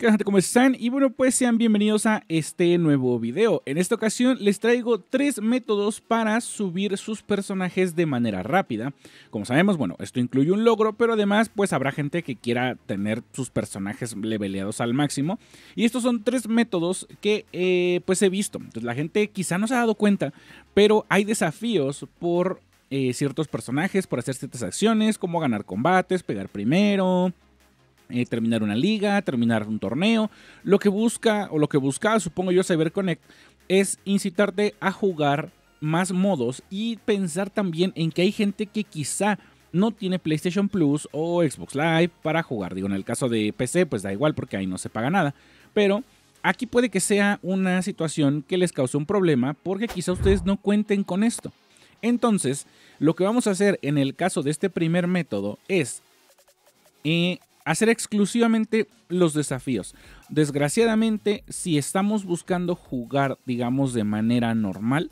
¿Qué gente? ¿Cómo están? Y bueno, pues sean bienvenidos a este nuevo video. En esta ocasión les traigo tres métodos para subir sus personajes de manera rápida. Como sabemos, bueno, esto incluye un logro, pero además pues habrá gente que quiera tener sus personajes leveleados al máximo. Y estos son tres métodos que eh, pues he visto. Entonces la gente quizá no se ha dado cuenta, pero hay desafíos por eh, ciertos personajes, por hacer ciertas acciones, como ganar combates, pegar primero, eh, terminar una liga, terminar un torneo. Lo que busca, o lo que busca supongo yo, connect es incitarte a jugar más modos y pensar también en que hay gente que quizá no tiene PlayStation Plus o Xbox Live para jugar. Digo, en el caso de PC, pues da igual porque ahí no se paga nada. Pero aquí puede que sea una situación que les cause un problema porque quizá ustedes no cuenten con esto. Entonces, lo que vamos a hacer en el caso de este primer método es eh, hacer exclusivamente los desafíos. Desgraciadamente, si estamos buscando jugar, digamos, de manera normal,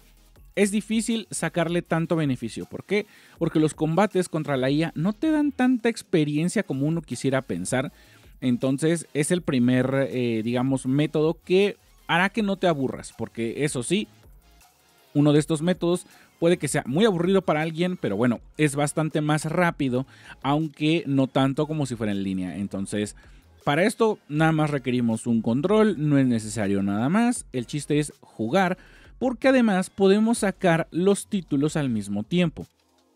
es difícil sacarle tanto beneficio. ¿Por qué? Porque los combates contra la IA no te dan tanta experiencia como uno quisiera pensar. Entonces es el primer, eh, digamos, método que hará que no te aburras. Porque eso sí, uno de estos métodos Puede que sea muy aburrido para alguien, pero bueno, es bastante más rápido, aunque no tanto como si fuera en línea. Entonces, para esto nada más requerimos un control, no es necesario nada más. El chiste es jugar, porque además podemos sacar los títulos al mismo tiempo.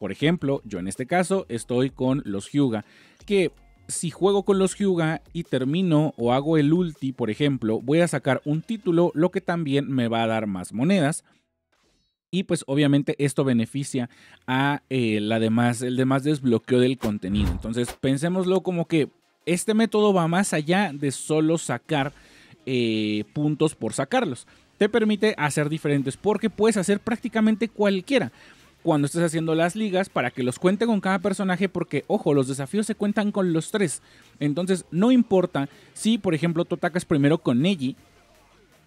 Por ejemplo, yo en este caso estoy con los Hyuga, que si juego con los Hyuga y termino o hago el ulti, por ejemplo, voy a sacar un título, lo que también me va a dar más monedas. Y pues obviamente esto beneficia a eh, la demás, el demás desbloqueo del contenido. Entonces pensémoslo como que este método va más allá de solo sacar eh, puntos por sacarlos. Te permite hacer diferentes porque puedes hacer prácticamente cualquiera cuando estés haciendo las ligas para que los cuente con cada personaje porque, ojo, los desafíos se cuentan con los tres. Entonces, no importa si, por ejemplo, tú atacas primero con Neji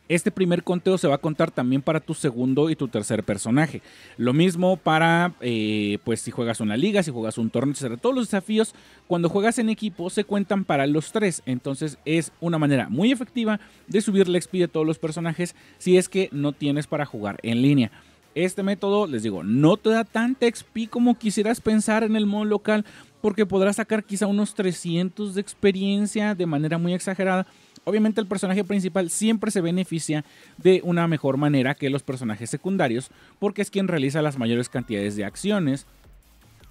este primer conteo se va a contar también para tu segundo y tu tercer personaje. Lo mismo para, eh, pues, si juegas una liga, si juegas un torneo, etc. Todos los desafíos, cuando juegas en equipo, se cuentan para los tres. Entonces, es una manera muy efectiva de subir la XP de todos los personajes si es que no tienes para jugar en línea. Este método, les digo, no te da tanta XP como quisieras pensar en el modo local, porque podrás sacar quizá unos 300 de experiencia de manera muy exagerada Obviamente el personaje principal siempre se beneficia de una mejor manera que los personajes secundarios porque es quien realiza las mayores cantidades de acciones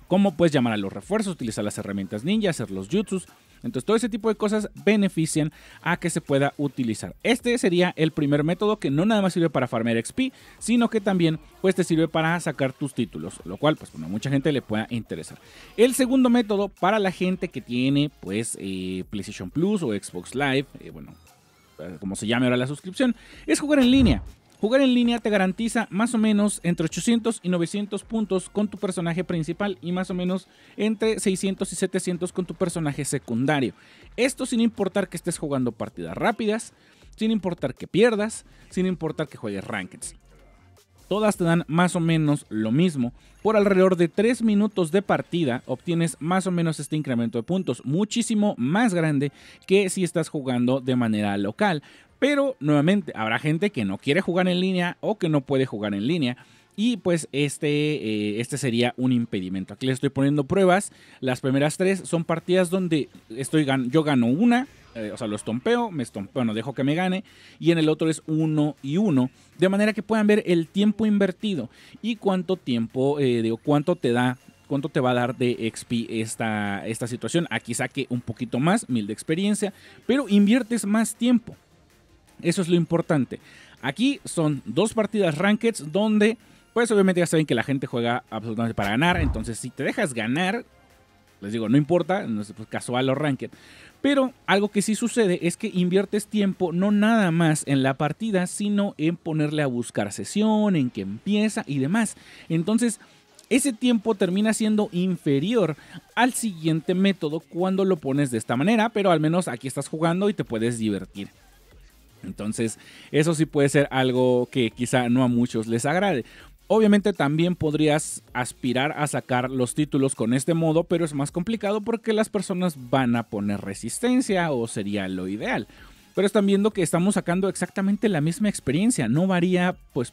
cómo puedes llamar a los refuerzos, utilizar las herramientas ninja, hacer los jutsus. Entonces todo ese tipo de cosas benefician a que se pueda utilizar. Este sería el primer método que no nada más sirve para farmear XP, sino que también pues te sirve para sacar tus títulos, lo cual pues bueno, mucha gente le pueda interesar. El segundo método para la gente que tiene pues eh, PlayStation Plus o Xbox Live, eh, bueno, eh, como se llame ahora la suscripción, es jugar en línea. Jugar en línea te garantiza más o menos entre 800 y 900 puntos con tu personaje principal y más o menos entre 600 y 700 con tu personaje secundario. Esto sin importar que estés jugando partidas rápidas, sin importar que pierdas, sin importar que juegues rankings. Todas te dan más o menos lo mismo. Por alrededor de 3 minutos de partida obtienes más o menos este incremento de puntos, muchísimo más grande que si estás jugando de manera local. Pero nuevamente, habrá gente que no quiere jugar en línea o que no puede jugar en línea. Y pues este, eh, este sería un impedimento. Aquí les estoy poniendo pruebas. Las primeras tres son partidas donde estoy yo gano una, eh, o sea, lo estompeo, me estompeo, no dejo que me gane, y en el otro es uno y uno, de manera que puedan ver el tiempo invertido y cuánto tiempo, eh, cuánto te da, cuánto te va a dar de XP esta, esta situación. Aquí saque un poquito más, mil de experiencia, pero inviertes más tiempo. Eso es lo importante. Aquí son dos partidas Ranked donde, pues obviamente ya saben que la gente juega absolutamente para ganar. Entonces, si te dejas ganar, les digo, no importa, no es pues, casual o ranked. Pero algo que sí sucede es que inviertes tiempo no nada más en la partida, sino en ponerle a buscar sesión, en que empieza y demás. Entonces, ese tiempo termina siendo inferior al siguiente método cuando lo pones de esta manera, pero al menos aquí estás jugando y te puedes divertir. Entonces, eso sí puede ser algo que quizá no a muchos les agrade. Obviamente también podrías aspirar a sacar los títulos con este modo, pero es más complicado porque las personas van a poner resistencia o sería lo ideal. Pero están viendo que estamos sacando exactamente la misma experiencia, no varía pues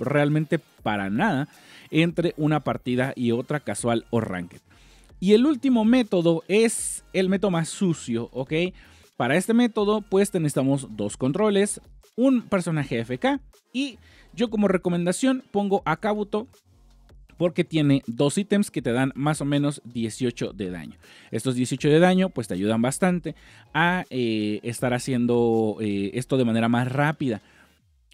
realmente para nada entre una partida y otra casual o ranked. Y el último método es el método más sucio, ¿ok? Para este método, pues necesitamos dos controles, un personaje FK y yo como recomendación pongo a Kabuto porque tiene dos ítems que te dan más o menos 18 de daño. Estos 18 de daño pues te ayudan bastante a eh, estar haciendo eh, esto de manera más rápida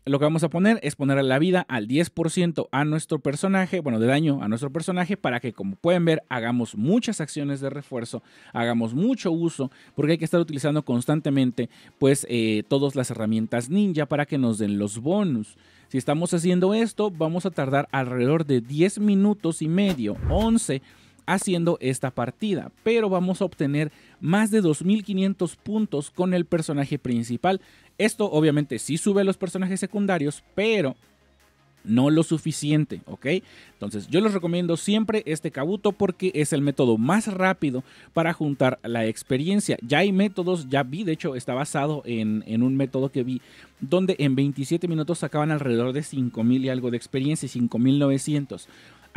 lo que vamos a poner es poner la vida al 10% a nuestro personaje, bueno, de daño a nuestro personaje, para que como pueden ver hagamos muchas acciones de refuerzo, hagamos mucho uso, porque hay que estar utilizando constantemente pues eh, todas las herramientas ninja para que nos den los bonus. Si estamos haciendo esto, vamos a tardar alrededor de 10 minutos y medio, 11 haciendo esta partida, pero vamos a obtener más de 2500 puntos con el personaje principal. Esto obviamente sí sube los personajes secundarios, pero no lo suficiente, ¿ok? Entonces yo les recomiendo siempre este cabuto porque es el método más rápido para juntar la experiencia. Ya hay métodos, ya vi, de hecho está basado en, un método que vi donde en 27 minutos sacaban alrededor de 5.000 y algo de experiencia 5.900.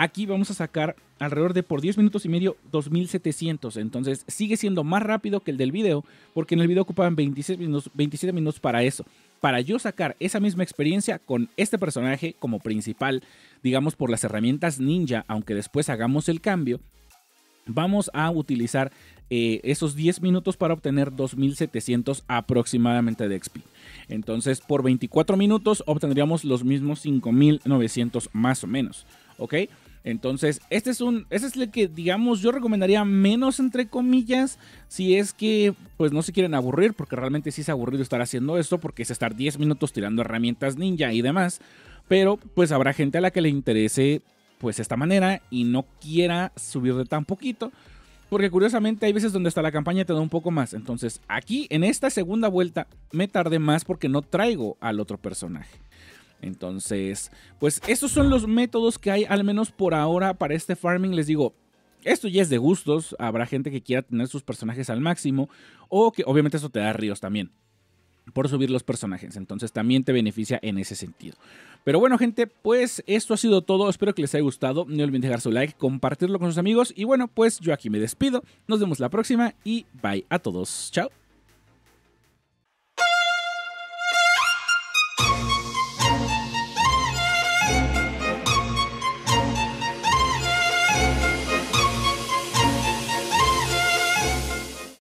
Aquí vamos a sacar alrededor de por 10 minutos y medio 2700. Entonces sigue siendo más rápido que el del video, porque en el video ocupaban 26 27 minutos para eso. Para yo sacar esa misma experiencia con este personaje como principal, digamos por las herramientas ninja, aunque después hagamos el cambio, vamos a utilizar eh, esos 10 minutos para obtener 2700 aproximadamente de XP. Entonces, por 24 minutos obtendríamos los mismos 5900 más o menos. ¿Ok? Entonces, este es un, este es el que, digamos, yo recomendaría menos, entre comillas, si es que, pues, no se quieren aburrir, porque realmente sí es aburrido estar haciendo esto, porque es estar 10 minutos tirando herramientas ninja y demás. Pero, pues, habrá gente a la que le interese, pues, esta manera y no quiera subir de tan poquito. Porque curiosamente hay veces donde hasta la campaña te da un poco más. Entonces, aquí en esta segunda vuelta me tardé más porque no traigo al otro personaje. Entonces, pues estos son los métodos que hay al menos por ahora para este farming. Les digo, esto ya es de gustos, habrá gente que quiera tener sus personajes al máximo o que obviamente eso te da ríos también por subir los personajes, entonces también te beneficia en ese sentido. Pero bueno gente, pues esto ha sido todo, espero que les haya gustado, no olviden dejar su like, compartirlo con sus amigos y bueno, pues yo aquí me despido, nos vemos la próxima y bye a todos, chao.